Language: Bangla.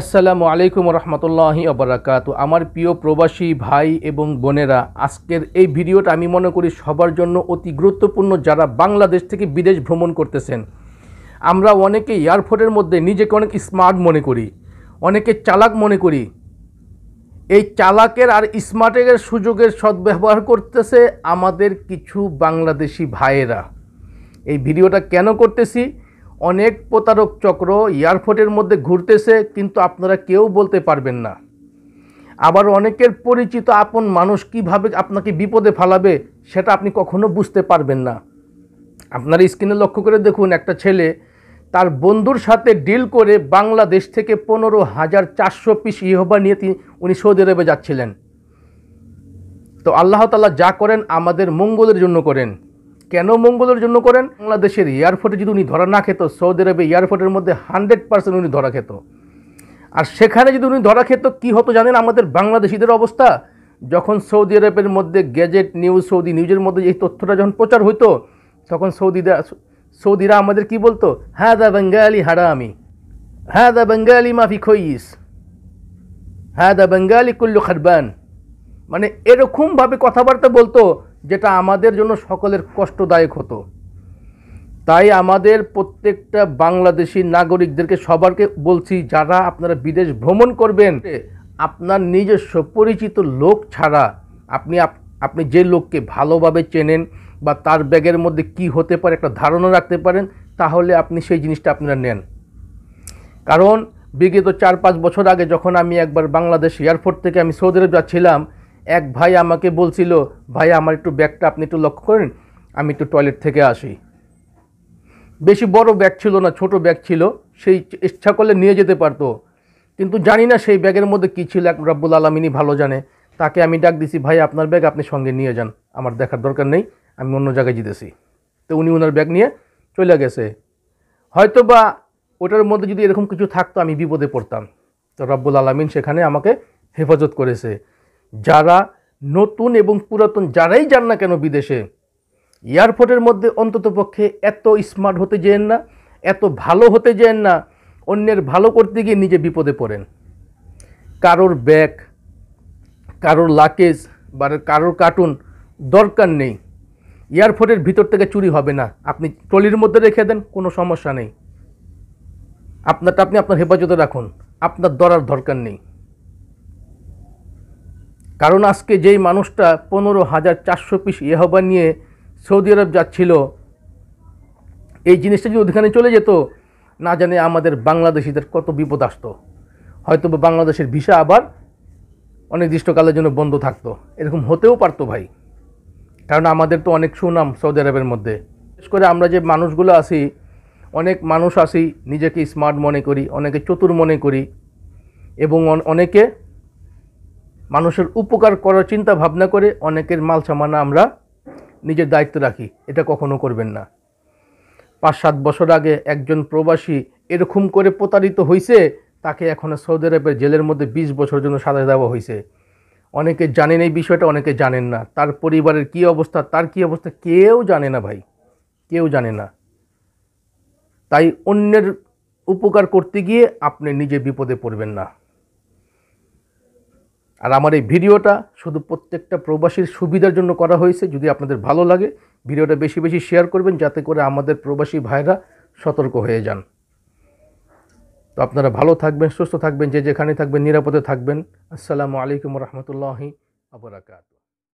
আসসালামু আলাইকুম রহমতুল্লাহি অবরাকাত আমার প্রিয় প্রবাসী ভাই এবং বোনেরা আজকের এই ভিডিওটা আমি মনে করি সবার জন্য অতি গুরুত্বপূর্ণ যারা বাংলাদেশ থেকে বিদেশ ভ্রমণ করতেছেন আমরা অনেকে এয়ারপোর্টের মধ্যে নিজেকে অনেক স্মার্ট মনে করি অনেকে চালাক মনে করি এই চালাকের আর স্মার্টের সুযোগের সদ্ব্যবহার করতেছে আমাদের কিছু বাংলাদেশি ভাইয়েরা এই ভিডিওটা কেন করতেছি অনেক প্রতারক চক্র এয়ারপোর্টের মধ্যে ঘুরতেছে কিন্তু আপনারা কেউ বলতে পারবেন না আবার অনেকের পরিচিত আপন মানুষ কিভাবে আপনাকে বিপদে ফালাবে সেটা আপনি কখনো বুঝতে পারবেন না আপনার স্ক্রিনে লক্ষ্য করে দেখুন একটা ছেলে তার বন্ধুর সাথে ডিল করে বাংলাদেশ থেকে পনেরো হাজার চারশো পিস ইহবা নিয়ে তিনি উনি সৌদি আরবে যাচ্ছিলেন তো আল্লাহ যা করেন আমাদের মঙ্গলের জন্য করেন কেন মঙ্গলের জন্য করেন বাংলাদেশের এয়ারপোর্টে যদি উনি ধরা না খেত সৌদি আরবে এয়ারপোর্টের মধ্যে হান্ড্রেড পার্সেন্ট উনি ধরা খেত আর সেখানে যদি উনি ধরা খেত কী হতো জানেন আমাদের বাংলাদেশিদের অবস্থা যখন সৌদি আরবের মধ্যে গ্যাজেট নিউজ সৌদি নিউজের মধ্যে এই তথ্যটা যখন প্রচার হইতো তখন সৌদিরা সৌদিরা আমাদের কি বলতো হ্যাঁ দা বেঙ্গালি হারা আমি হ্যাঁ দা বেঙ্গালি মাফি খইস হ্যাঁ দা বেঙ্গালি কুল্লু খারবান মানে এরকমভাবে কথাবার্তা বলতো যেটা আমাদের জন্য সকলের কষ্টদায়ক হতো তাই আমাদের প্রত্যেকটা বাংলাদেশি নাগরিকদেরকে সবারকে বলছি যারা আপনারা বিদেশ ভ্রমণ করবেন আপনার নিজস্ব পরিচিত লোক ছাড়া আপনি আপনি যে লোককে ভালোভাবে চেনেন বা তার ব্যাগের মধ্যে কি হতে পারে একটা ধারণা রাখতে পারেন তাহলে আপনি সেই জিনিসটা আপনারা নেন কারণ বিগত চার পাঁচ বছর আগে যখন আমি একবার বাংলাদেশ এয়ারপোর্ট থেকে আমি সৌদি আরব যাচ্ছিলাম এক ভাই আমাকে বলছিল ভাই আমার একটু ব্যাগটা আপনি একটু লক্ষ্য করেন আমি একটু টয়লেট থেকে আসি বেশি বড় ব্যাগ ছিল না ছোট ব্যাগ ছিল সেই ইচ্ছা করলে নিয়ে যেতে পারতো কিন্তু জানি না সেই ব্যাগের মধ্যে কী ছিল এক রব্বুল আলমিনী ভালো জানে তাকে আমি ডাক দিছি ভাই আপনার ব্যাগ আপনি সঙ্গে নিয়ে যান আমার দেখার দরকার নেই আমি অন্য জায়গায় জিতেছি তো উনি ওনার ব্যাগ নিয়ে চলে গেছে হয়তো বা ওটার মধ্যে যদি এরকম কিছু থাকতো আমি বিপদে পড়তাম তো রব্বুল আলমিন সেখানে আমাকে হেফাজত করেছে যারা নতুন এবং পুরাতন যারাই যান না কেন বিদেশে এয়ারপোর্টের মধ্যে অন্ততপক্ষে এত স্মার্ট হতে যেন না এত ভালো হতে যেন না অন্যের ভালো করতে গিয়ে নিজে বিপদে পড়েন কারোর ব্যাগ কারোর লাকেজ বা কারোর কার্টুন দরকার নেই এয়ারপোর্টের ভিতর থেকে চুরি হবে না আপনি ট্রলির মধ্যে রেখে দেন কোনো সমস্যা নেই আপনারটা আপনি আপনার হেফাজতে রাখুন আপনার দরার দরকার নেই কারণ আজকে যেই মানুষটা পনেরো হাজার চারশো পিস ইহবা নিয়ে সৌদি আরব যাচ্ছিল এই জিনিসটা যদি ওখানে চলে যেত না জানে আমাদের বাংলাদেশিদের কত বিপদ আসতো হয়তো বাংলাদেশের ভিসা আবার অনির্দিষ্টকালের জন্য বন্ধ থাকতো এরকম হতেও পারতো ভাই কারণ আমাদের তো অনেক সুনাম সৌদি আরবের মধ্যে বিশেষ করে আমরা যে মানুষগুলো আসি অনেক মানুষ আসি নিজেকে স্মার্ট মনে করি অনেকে চতুর মনে করি এবং অনেকে মানুষের উপকার করার চিন্তা ভাবনা করে অনেকের মাল সামানা আমরা নিজের দায়িত্ব রাখি এটা কখনো করবেন না পাঁচ সাত বছর আগে একজন প্রবাসী এরকম করে প্রতারিত হয়েছে তাকে এখন সৌদি আরবের জেলের মধ্যে ২০ বছর জন্য সাজা দেওয়া হয়েছে অনেকে জানেন এই বিষয়টা অনেকে জানেন না তার পরিবারের কি অবস্থা তার কি অবস্থা কেউ জানে না ভাই কেউ জানে না তাই অন্যের উপকার করতে গিয়ে আপনি নিজে বিপদে পড়বেন না আর আমার এই ভিডিওটা শুধু প্রত্যেকটা প্রবাসীর সুবিধার জন্য করা হয়েছে যদি আপনাদের ভালো লাগে ভিডিওটা বেশি বেশি শেয়ার করবেন যাতে করে আমাদের প্রবাসী ভাইরা সতর্ক হয়ে যান তো আপনারা ভালো থাকবেন সুস্থ থাকবেন যে যেখানে থাকবেন নিরাপদে থাকবেন আসসালামু আলাইকুম রহমতুল্লাহি আবরাকাত